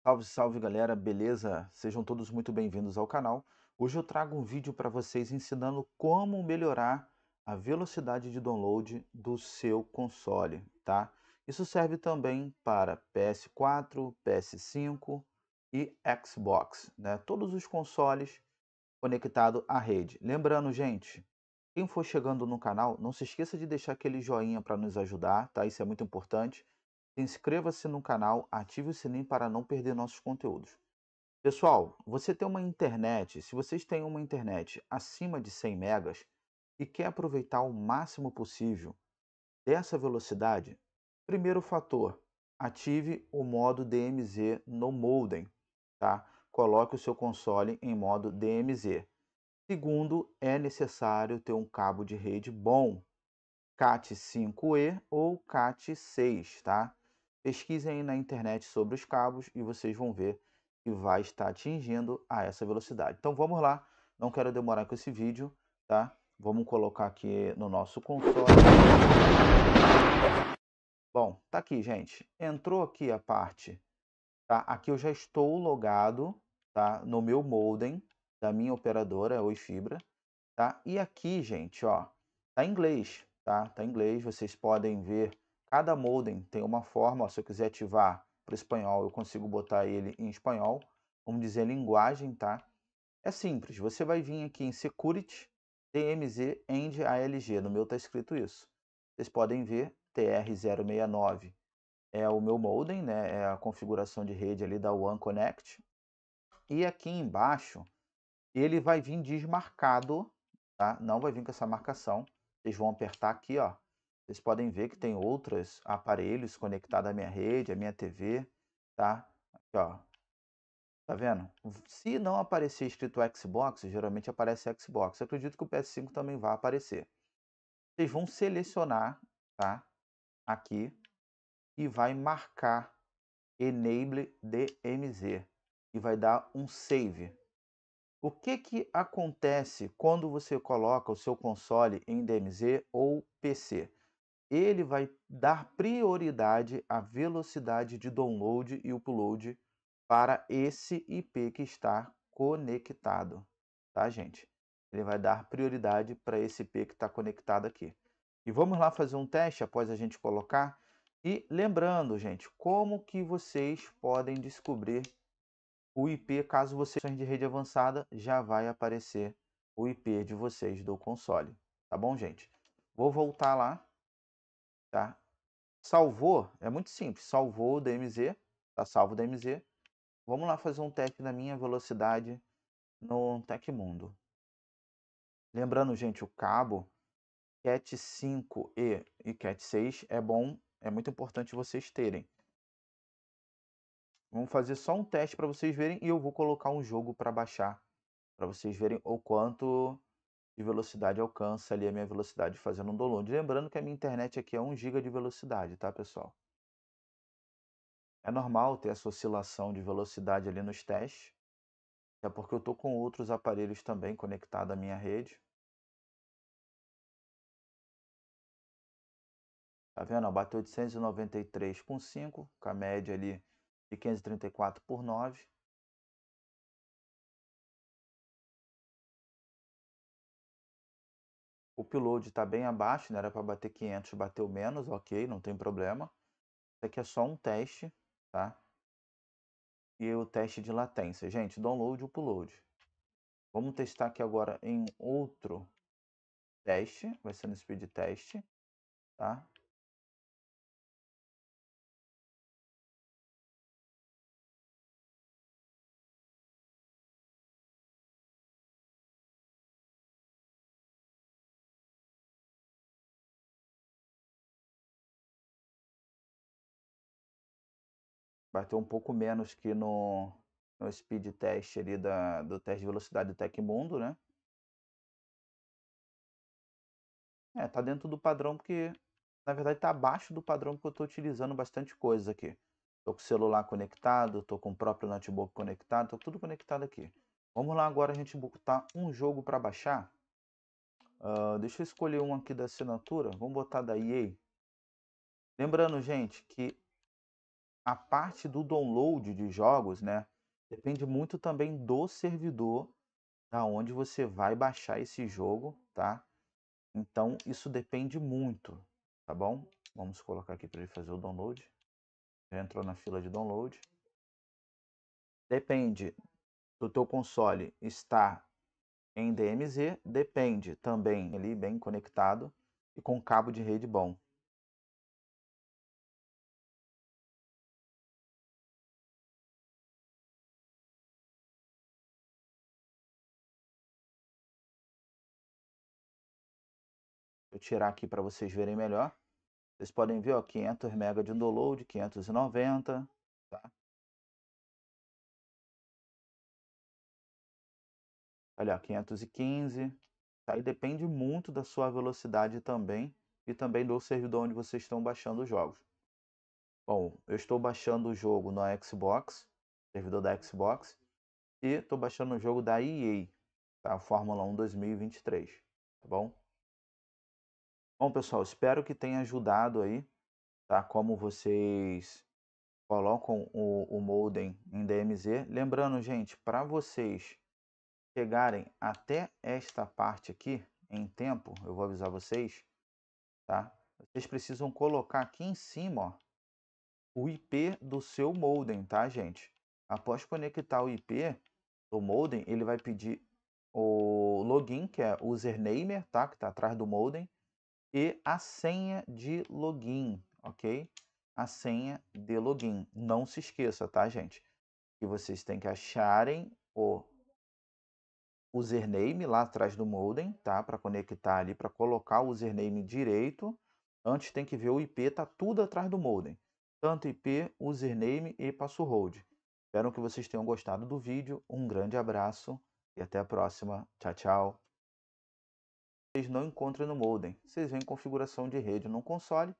Salve, salve galera, beleza? Sejam todos muito bem-vindos ao canal. Hoje eu trago um vídeo para vocês ensinando como melhorar a velocidade de download do seu console, tá? Isso serve também para PS4, PS5 e Xbox, né? Todos os consoles conectados à rede. Lembrando, gente, quem for chegando no canal, não se esqueça de deixar aquele joinha para nos ajudar, tá? Isso é muito importante. Inscreva-se no canal, ative o sininho para não perder nossos conteúdos. Pessoal, você tem uma internet, se vocês têm uma internet acima de 100 megas e quer aproveitar o máximo possível dessa velocidade, primeiro fator, ative o modo DMZ no modem, tá? Coloque o seu console em modo DMZ. Segundo, é necessário ter um cabo de rede bom, CAT 5E ou CAT 6, tá? Pesquisem na internet sobre os cabos e vocês vão ver que vai estar atingindo a essa velocidade. Então vamos lá, não quero demorar com esse vídeo, tá? Vamos colocar aqui no nosso console. Bom, tá aqui, gente. Entrou aqui a parte, tá? Aqui eu já estou logado, tá? No meu modem da minha operadora, Oi Fibra, tá? E aqui, gente, ó, tá em inglês, tá? Tá em inglês, vocês podem ver Cada modem tem uma forma, se eu quiser ativar para espanhol, eu consigo botar ele em espanhol. Vamos dizer linguagem, tá? É simples, você vai vir aqui em Security, TMZ, End ALG. No meu está escrito isso. Vocês podem ver, TR069 é o meu modem, né? É a configuração de rede ali da One Connect. E aqui embaixo, ele vai vir desmarcado, tá? Não vai vir com essa marcação. Vocês vão apertar aqui, ó, vocês podem ver que tem outros aparelhos conectados à minha rede, à minha TV, tá? Aqui, ó. Tá vendo? Se não aparecer escrito Xbox, geralmente aparece Xbox. Eu acredito que o PS5 também vai aparecer. Vocês vão selecionar, tá? Aqui. E vai marcar Enable DMZ. E vai dar um save. O que, que acontece quando você coloca o seu console em DMZ ou PC? ele vai dar prioridade à velocidade de download e upload para esse IP que está conectado, tá, gente? Ele vai dar prioridade para esse IP que está conectado aqui. E vamos lá fazer um teste após a gente colocar. E lembrando, gente, como que vocês podem descobrir o IP, caso vocês sejam de rede avançada, já vai aparecer o IP de vocês do console, tá bom, gente? Vou voltar lá Tá? Salvou, é muito simples, salvou o DMZ, tá salvo o DMZ. Vamos lá fazer um teste da minha velocidade no Tecmundo. Lembrando, gente, o cabo Cat 5 e, e Cat 6 é bom, é muito importante vocês terem. Vamos fazer só um teste para vocês verem e eu vou colocar um jogo para baixar para vocês verem o quanto de velocidade alcança ali a minha velocidade fazendo um download. Lembrando que a minha internet aqui é 1 GB de velocidade, tá pessoal? É normal ter essa oscilação de velocidade ali nos testes, é porque eu estou com outros aparelhos também conectados à minha rede. Tá vendo? Bateu 893 com com a média ali de 534 por 9. O upload está bem abaixo, né? era para bater 500, bateu menos, ok, não tem problema. Isso aqui é só um teste, tá? E o teste de latência. Gente, download e upload. Vamos testar aqui agora em outro teste, vai ser no speed test, tá? bateu um pouco menos que no, no speed test ali da, do teste de velocidade do Tecmundo, né? É, tá dentro do padrão porque, na verdade, tá abaixo do padrão porque eu tô utilizando bastante coisa aqui. Tô com o celular conectado, tô com o próprio notebook conectado, tô tudo conectado aqui. Vamos lá agora a gente botar um jogo para baixar. Uh, deixa eu escolher um aqui da assinatura, vamos botar da EA. Lembrando, gente, que a parte do download de jogos, né? Depende muito também do servidor da onde você vai baixar esse jogo, tá? Então isso depende muito, tá bom? Vamos colocar aqui para ele fazer o download. Já entrou na fila de download. Depende do teu console estar em DMZ, depende também ali bem conectado e com cabo de rede bom. eu tirar aqui para vocês verem melhor. Vocês podem ver, ó, 500 MB de download, 590, tá? Olha, 515, Aí tá? depende muito da sua velocidade também e também do servidor onde vocês estão baixando os jogos. Bom, eu estou baixando o jogo na Xbox, servidor da Xbox, e estou baixando o jogo da EA, tá? Fórmula 1 2023, tá bom? Bom, pessoal, espero que tenha ajudado aí, tá? Como vocês colocam o, o modem em DMZ. Lembrando, gente, para vocês chegarem até esta parte aqui em tempo, eu vou avisar vocês, tá? Vocês precisam colocar aqui em cima, ó, o IP do seu modem, tá, gente? Após conectar o IP do modem, ele vai pedir o login, que é username, tá? Que está atrás do modem e a senha de login, ok? A senha de login. Não se esqueça, tá, gente? Que vocês têm que acharem o username lá atrás do modem, tá? Para conectar ali, para colocar o username direito. Antes tem que ver o IP, tá tudo atrás do modem. Tanto IP, username e password. Espero que vocês tenham gostado do vídeo. Um grande abraço e até a próxima. Tchau, tchau vocês não encontram no modem. Vocês vêm configuração de rede no console